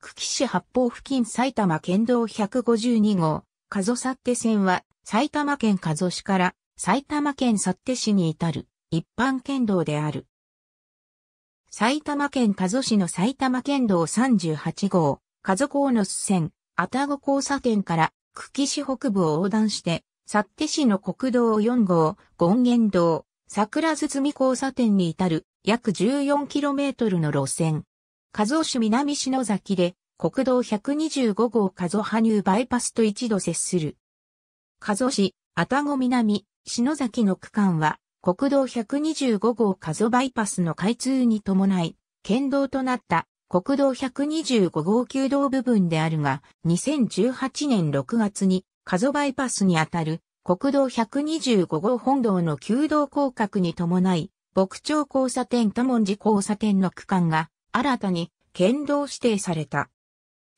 久喜市八方付近埼玉県道152号、加須っ手線は、埼玉県加須市から埼玉県っ手市に至る一般県道である。埼玉県加須市の埼玉県道38号、加須の野線、愛宕交差点から久喜市北部を横断して、っ手市の国道4号、権現道、桜堤交差点に至る約 14km の路線。加須市南篠崎で、国道125号加須羽生バイパスと一度接する。加須市、愛宕南、篠崎の区間は、国道125号加須バイパスの開通に伴い、県道となった国道125号旧道部分であるが、2018年6月に、加須バイパスにあたる国道125号本道の旧道降格に伴い、牧町交差点と文字交差点の区間が新たに県道指定された。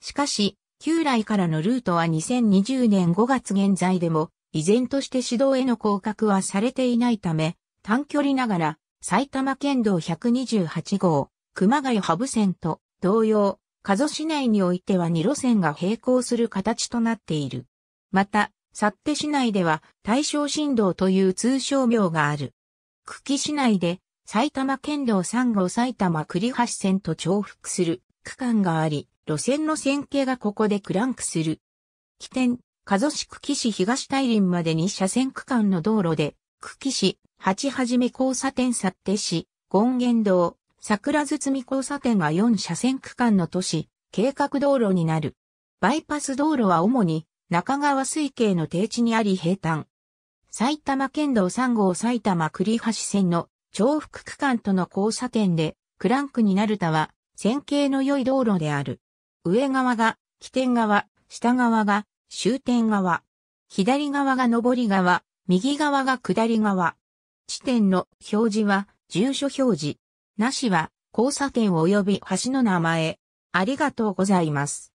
しかし、旧来からのルートは2020年5月現在でも、依然として指導への降格はされていないため、短距離ながら、埼玉県道128号、熊谷ハブ線と同様、加須市内においては2路線が並行する形となっている。また、幸手市内では大正振動という通称名がある。久喜市内で埼玉県道3号埼玉栗橋線と重複する区間があり、路線の線形がここでクランクする。起点、加須市区岸市東大林までに車線区間の道路で、区岸、市、八はじめ交差点幸手市、権現道、桜堤交差点が4車線区間の都市、計画道路になる。バイパス道路は主に中川水系の低地にあり平坦。埼玉県道3号埼玉栗橋線の重複区間との交差点で、クランクになるたは、線形の良い道路である。上側が、起点側、下側が、終点側。左側が上り側、右側が下り側。地点の表示は、住所表示。なしは、交差点及び橋の名前。ありがとうございます。